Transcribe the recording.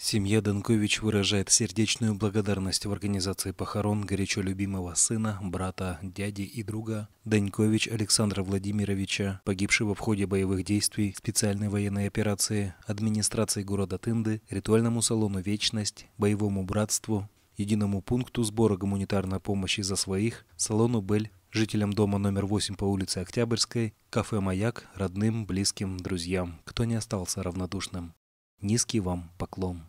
Семья Данкович выражает сердечную благодарность в организации похорон горячо любимого сына, брата, дяди и друга Данькович Александра Владимировича, погибшего в ходе боевых действий специальной военной операции, администрации города Тынды, ритуальному салону «Вечность», боевому братству, единому пункту сбора гуманитарной помощи за своих, салону «Бель», жителям дома номер 8 по улице Октябрьской, кафе «Маяк», родным, близким, друзьям, кто не остался равнодушным. Низкий вам поклон.